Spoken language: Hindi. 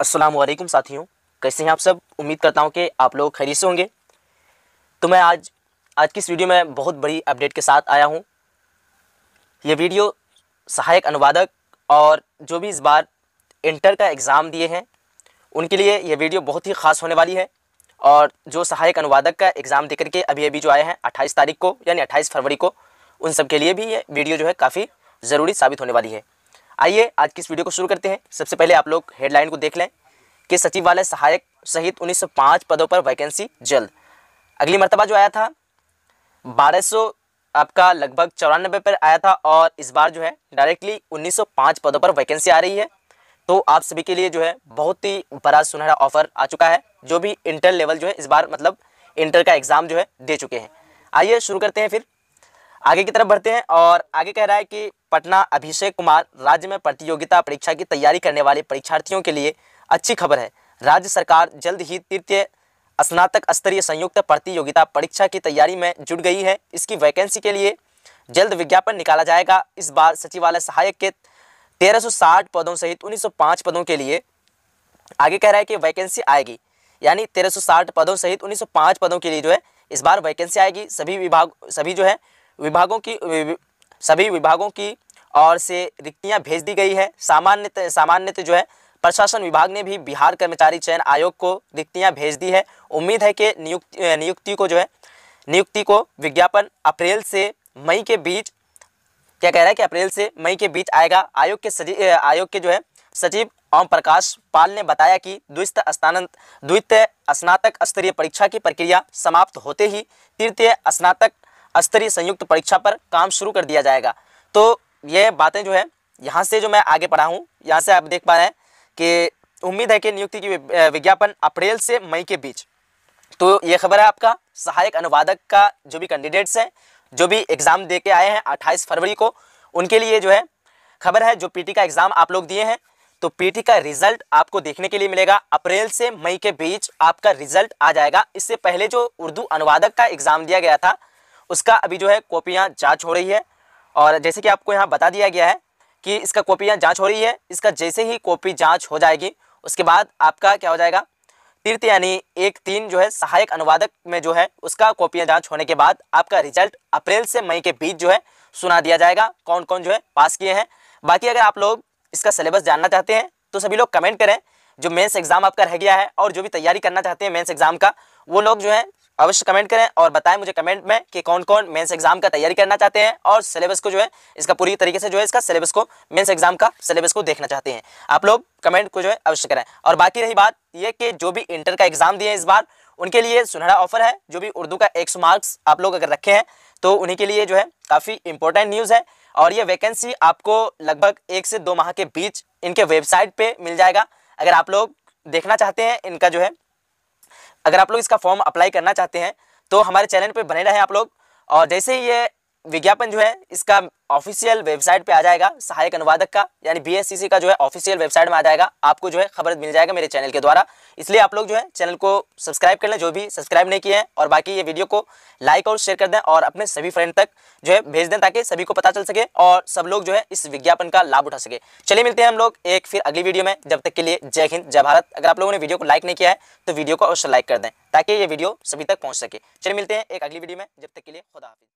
अस्सलाम वालेकुम साथियों कैसे हैं आप सब उम्मीद करता हूँ कि आप लोग खैरी से होंगे तो मैं आज आज की इस वीडियो में बहुत बड़ी अपडेट के साथ आया हूँ ये वीडियो सहायक अनुवादक और जो भी इस बार इंटर का एग्ज़ाम दिए हैं उनके लिए ये वीडियो बहुत ही ख़ास होने वाली है और जो सहायक अनुवादक का एग्ज़ाम देकर के अभी अभी जो आए हैं अट्ठाईस तारीख को यानी अट्ठाईस फरवरी को उन सब के लिए भी ये वीडियो जो है काफ़ी ज़रूरी साबित होने वाली है आइए आज की इस वीडियो को शुरू करते हैं सबसे पहले आप लोग हेडलाइन को देख लें कि सचिवालय सहायक सहित 1905 पदों पर वैकेंसी जल्द अगली मरतबा जो आया था 1200 आपका लगभग चौरानबे पर आया था और इस बार जो है डायरेक्टली 1905 पदों पर वैकेंसी आ रही है तो आप सभी के लिए जो है बहुत ही बड़ा सुनहरा ऑफर आ चुका है जो भी इंटर लेवल जो है इस बार मतलब इंटर का एग्ज़ाम जो है दे चुके हैं आइए शुरू करते हैं फिर आगे की तरफ बढ़ते हैं और आगे कह रहा है कि पटना अभिषेक कुमार राज्य में प्रतियोगिता परीक्षा की तैयारी करने वाले परीक्षार्थियों के लिए अच्छी खबर है राज्य सरकार जल्द ही तृतीय स्नातक स्तरीय संयुक्त प्रतियोगिता परीक्षा की तैयारी में जुट गई है इसकी वैकेंसी के लिए जल्द विज्ञापन निकाला जाएगा इस बार सचिवालय सहायक के 1360 पदों सहित 1905 पदों के लिए आगे कह रहा है कि वैकेंसी आएगी यानी 1360 पदों सहित 1905 पदों के लिए जो है इस बार वैकेंसी आएगी सभी विभाग सभी जो है विभागों की सभी विभागों की और से रिक्तियां भेज दी गई है सामान्य सामान्यतः जो है प्रशासन विभाग ने भी बिहार कर्मचारी चयन आयोग को रिक्तियां भेज दी है उम्मीद है कि नियुक्ति नियुक्ति को जो है नियुक्ति को विज्ञापन अप्रैल से मई के बीच क्या कह रहा है कि अप्रैल से मई के बीच आएगा आयोग के सचिव आयोग के जो है सचिव ओम प्रकाश पाल ने बताया कि द्वित स्थान द्वितीय स्नातक स्तरीय परीक्षा की प्रक्रिया समाप्त होते ही तृतीय स्नातक स्तरीय संयुक्त परीक्षा पर काम शुरू कर दिया जाएगा तो ये बातें जो है यहाँ से जो मैं आगे पढ़ा हूँ यहाँ से आप देख पा रहे हैं कि उम्मीद है कि नियुक्ति की विज्ञापन अप्रैल से मई के बीच तो ये खबर है आपका सहायक अनुवादक का जो भी कैंडिडेट्स हैं जो भी एग्ज़ाम दे के आए हैं 28 फरवरी को उनके लिए जो है खबर है जो पीटी का एग्ज़ाम आप लोग दिए हैं तो पीटी का रिजल्ट आपको देखने के लिए मिलेगा अप्रैल से मई के बीच आपका रिजल्ट आ जाएगा इससे पहले जो उर्दू अनुवादक का एग्ज़ाम दिया गया था उसका अभी जो है कॉपियाँ जाँच हो रही है और जैसे कि आपको यहाँ बता दिया गया है कि इसका कॉपियाँ जाँच हो रही है इसका जैसे ही कॉपी जाँच हो जाएगी उसके बाद आपका क्या हो जाएगा तीर्थ यानी एक तीन जो है सहायक अनुवादक में जो है उसका कॉपियाँ जाँच होने के बाद आपका रिजल्ट अप्रैल से मई के बीच जो है सुना दिया जाएगा कौन कौन जो है पास किए हैं बाकी अगर आप लोग इसका सिलेबस जानना चाहते हैं तो सभी लोग कमेंट करें जो मेंस एग्ज़ाम आपका रह गया है और जो भी तैयारी करना चाहते हैं मेंस एग्ज़ाम का वो लोग जो है अवश्य कमेंट करें और बताएं मुझे कमेंट में कि कौन कौन मेंस एग्जाम का तैयारी करना चाहते हैं और सिलेबस को जो है इसका पूरी तरीके से जो है इसका सिलेबस को मेंस एग्जाम का सिलेबस को देखना चाहते हैं आप लोग कमेंट को जो है अवश्य करें और बाकी रही बात ये कि जो भी इंटर का एग्जाम दिए इस बार उनके लिए सुनहरा ऑफर है जो भी उर्दू का एक मार्क्स आप लोग अगर रखे हैं तो उन्हीं के लिए जो है काफ़ी इंपॉर्टेंट न्यूज़ है और ये वैकेंसी आपको लगभग एक से दो माह के बीच इनके वेबसाइट पर मिल जाएगा अगर आप लोग देखना चाहते हैं इनका जो है अगर आप लोग इसका फॉर्म अप्लाई करना चाहते हैं तो हमारे चैनल पर बने रहें आप लोग और जैसे ही ये विज्ञापन जो है इसका ऑफिशियल वेबसाइट पे आ जाएगा सहायक अनुवादक का यानी बीएससीसी का जो है ऑफिशियल वेबसाइट में आ जाएगा आपको जो है खबर मिल जाएगा मेरे चैनल के द्वारा इसलिए आप लोग जो है चैनल को सब्सक्राइब कर लें जो भी सब्सक्राइब नहीं किए हैं और बाकी ये वीडियो को लाइक और शेयर कर दें और अपने सभी फ्रेंड तक जो है भेज दें ताकि सभी को पता चल सके और सब लोग जो है इस विज्ञापन का लाभ उठा सके चलिए मिलते हैं हम लोग एक फिर अगली वीडियो में जब तक के लिए जय हिंद जय भारत अगर आप लोगों ने वीडियो को लाइक नहीं किया है तो वीडियो को अवश्य लाइक कर दें ताकि ये वीडियो सभी तक पहुँच सके चलिए मिलते हैं एक अगली वीडियो में जब तक के लिए खुदा हाफिज़